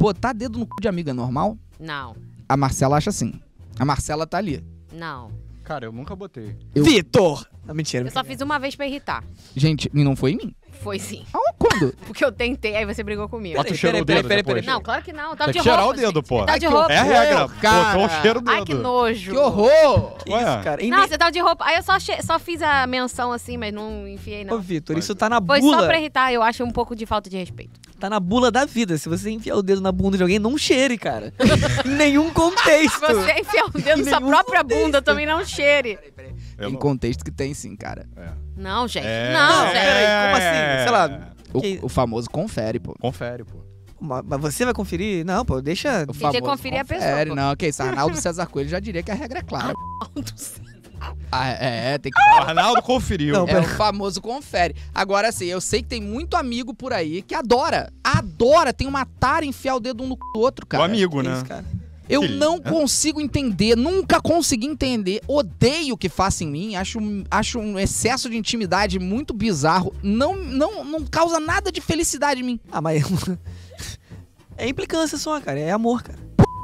botar dedo no cu de amiga é normal? Não. A Marcela acha assim. A Marcela tá ali. Não. Cara, eu nunca botei. Eu... Vitor! não mentira. Eu só fiz uma vez pra irritar. Gente, não foi em mim? Foi sim. Ah, quando? Porque eu tentei, aí você brigou comigo. Mas tu cheirou o dedo peraí, peraí, Não, claro que não. Tava tá Tem de roupa. cheirar o dedo, gente. pô. Tava tá de é roupa. É a regra. Cara. Botou o cheiro do Ai, que nojo. Que horror. Que Ué. isso, cara. não, você tava tá de roupa. Aí eu só, che... só fiz a menção assim, mas não enfiei, não. Ô, Vitor, isso tá na bula. Foi só pra irritar. Eu acho um pouco de falta de respeito. Tá na bula da vida. Se você enfiar o dedo na bunda de alguém, não cheire, cara. em nenhum contexto. Se você enfiar o dedo na sua própria contexto. bunda, também não cheire. Peraí, peraí. Em não... contexto que tem sim, cara. É. Não, gente. É... Não, gente. Peraí, como assim? É. Sei lá. O, que... o famoso confere, pô. Confere, pô. Mas você vai conferir? Não, pô, deixa. O famoso, Quem conferir é confere, a pessoa. Pô. Não, ok. isso. Arnaldo César Coelho já diria que a regra é clara. Arnaldo César. Ah, é, é, tem que. O Arnaldo conferiu. Não, é o famoso confere. Agora, assim, eu sei que tem muito amigo por aí que adora. Adora. Tem uma tara enfiar o dedo um no do outro, cara. O amigo, né? Isso, cara. Eu Filho. não consigo entender, nunca consegui entender. Odeio o que faço em mim, acho, acho um excesso de intimidade muito bizarro. Não, não, não causa nada de felicidade em mim. Ah, mas. é implicância só, cara. É amor, cara.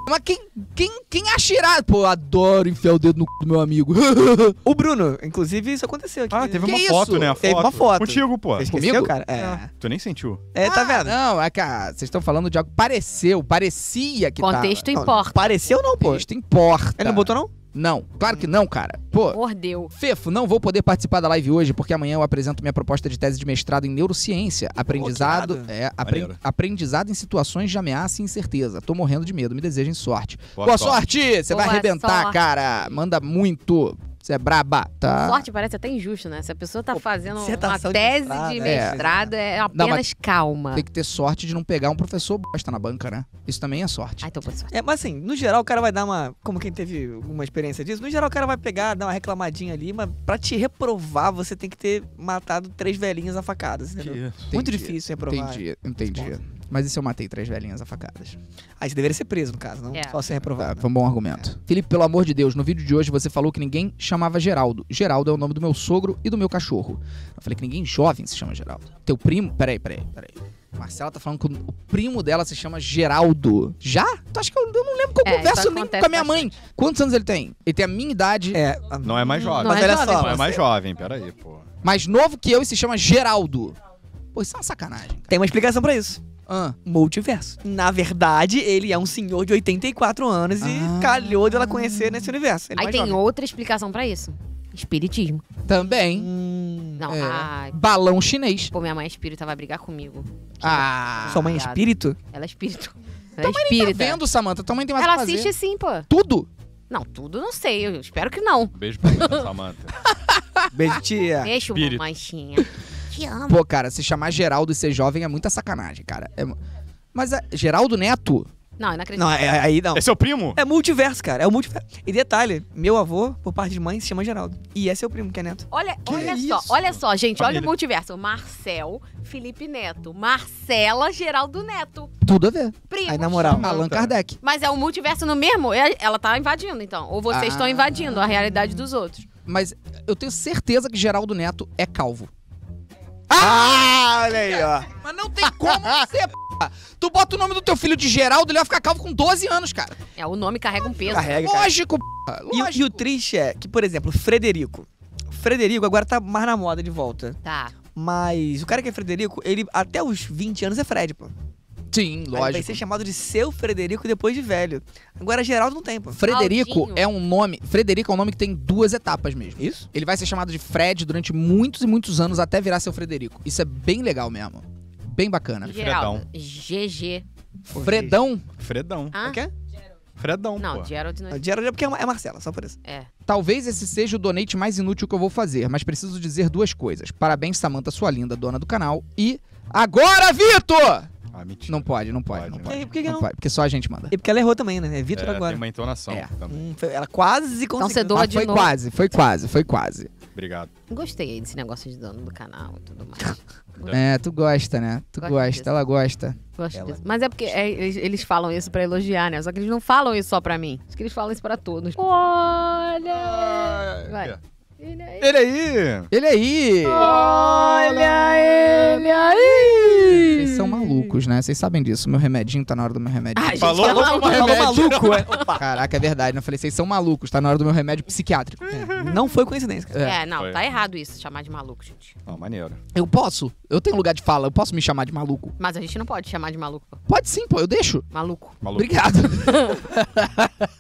Mas quem, quem, quem atirar? Pô, eu adoro enfiar o dedo no c do meu amigo. o Bruno, inclusive, isso aconteceu aqui. Ah, teve que uma isso? foto, né? A foto. Teve uma foto. Contigo, pô. Esqueceu, Comigo? cara? É. Ah. tu nem sentiu. É, tá ah, vendo? Não, é que vocês estão falando de algo pareceu, parecia que Contexto tava. importa. pareceu não, pô. Contexto importa. Ele não botou não? Não, claro que não, cara. Pô. Mordeu. Fefo, não vou poder participar da live hoje porque amanhã eu apresento minha proposta de tese de mestrado em neurociência. Aprendizado. é, apre aprendizado em situações de ameaça e incerteza. Tô morrendo de medo. Me desejem sorte. Boa, Boa sorte! Você vai arrebentar, sorte. cara. Manda muito. Você é braba, tá? Sorte parece até injusto, né? Se a pessoa tá fazendo tá uma tese de é. mestrado, é, é apenas não, calma. Tem que ter sorte de não pegar um professor bosta na banca, né? Isso também é sorte. Ah, então pode sorte. É, mas assim, no geral o cara vai dar uma... Como quem teve uma experiência disso, no geral o cara vai pegar, dar uma reclamadinha ali, mas pra te reprovar você tem que ter matado três velhinhas a facadas, entendeu? Entendi. Muito difícil reprovar. Entendi, entendi. Mas e se eu matei três velhinhas afacadas? Ah, isso deveria ser preso, no caso, não É. só ser reprovado. Ah, foi um bom argumento. É. Felipe, pelo amor de Deus, no vídeo de hoje você falou que ninguém chamava Geraldo. Geraldo é o nome do meu sogro e do meu cachorro. Eu falei que ninguém jovem se chama Geraldo. Teu primo. Peraí, peraí, peraí. Marcela tá falando que o primo dela se chama Geraldo. Já? Tu acha que eu, eu não lembro que eu É, converso nem com a minha mãe? Quantos anos ele tem? Ele tem a minha idade, É, Não é mais jovem. Não é mas é olha jovem, só. Não é mais jovem, peraí, pô. mais novo que eu e se chama Geraldo. Pô, isso é uma sacanagem, cara. Tem uma explicação pra isso. Ah. Multiverso. Na verdade, ele é um senhor de 84 anos ah. e calhou dela conhecer nesse universo. Ele é Aí tem jovem. outra explicação para isso. Espiritismo. Também. Hum, não, é. a... Balão chinês. Pô, minha mãe é espírita, vai brigar comigo. Ah. Sua mãe é espírito? Ela é espírito. Ela é espírito. Tá espírita. tá vendo, Samanta. Tua mãe tem mais Ela assiste sim, pô. Tudo? Não, tudo não sei. Eu espero que não. Beijo pra mim, Samanta. Beijo, tia. Beijo, manchinha te amo. Pô, cara, se chamar Geraldo e ser jovem é muita sacanagem, cara. É... Mas é... Geraldo Neto? Não, eu não acredito. Não, é, é aí não. É seu primo? É multiverso, cara. É o multiverso. E detalhe, meu avô, por parte de mãe, se chama Geraldo. E é seu primo, que é neto. Olha, que olha é só, isso? olha só, gente, Família. olha o multiverso. Marcel, Felipe Neto. Marcela, Geraldo Neto. Tudo a ver. Primo. Aí, na moral, Allan Kardec. Mas é o multiverso no mesmo? É, ela tá invadindo, então. Ou vocês ah. estão invadindo a realidade dos outros. Mas eu tenho certeza que Geraldo Neto é calvo. Ah! ah, olha aí, ó. Mas não tem como ser, p... Tu bota o nome do teu filho de Geraldo, ele vai ficar calvo com 12 anos, cara. É, o nome carrega um peso. Carrega, Lógico, p... Lógico. E, e o triste é que, por exemplo, Frederico. Frederico agora tá mais na moda de volta. Tá. Mas o cara que é Frederico, ele até os 20 anos é Fred, pô. Sim, lógico. Ele vai ser chamado de seu Frederico depois de velho. Agora Geraldo não tem, pô. Frederico Aldinho. é um nome. Frederico é um nome que tem duas etapas mesmo. Isso? Ele vai ser chamado de Fred durante muitos e muitos anos até virar seu Frederico. Isso é bem legal mesmo. Bem bacana. Geraldo. GG. Fredão? Fredão. Ah? O que é? Fredão, não, pô. Gerald não, é Gerald é porque é, é Marcela, só por isso. É. Talvez esse seja o donate mais inútil que eu vou fazer, mas preciso dizer duas coisas. Parabéns, Samanta, sua linda dona do canal. E agora, Vitor! Ah, mentira. Não pode, não pode. Pode, não pode. por que que não? pode, Porque só a gente manda. E porque ela errou também, né? É Vitor É, agora. tem uma entonação É. também. Hum, foi- ela quase então conseguiu. você Ah, de foi novo. quase, foi quase, foi quase. Obrigado. Gostei desse negócio de dono do canal e tudo mais. É, tu gosta, né? Tu gosta, ela gosta. Gosto Ela- disso. Mas é porque é, eles, eles falam isso pra elogiar, né? Só que eles não falam isso só pra mim. Acho que eles falam isso pra todos. Olha! Vai. É. Ele aí! Ele aí! Ele aí! Olha ele aí! malucos, né? Vocês sabem disso. Meu remedinho tá na hora do meu remédio. Ah, falou, falou, falou, falou maluco, é. Caraca, é verdade. Não né? falei, vocês são malucos, tá na hora do meu remédio psiquiátrico. É. Uhum. Não foi coincidência, É, é não, foi. tá errado isso, chamar de maluco, gente. Ó, oh, maneiro. Eu posso? Eu tenho lugar de fala, eu posso me chamar de maluco. Mas a gente não pode chamar de maluco. Pode sim, pô, eu deixo. Maluco. maluco. Obrigado.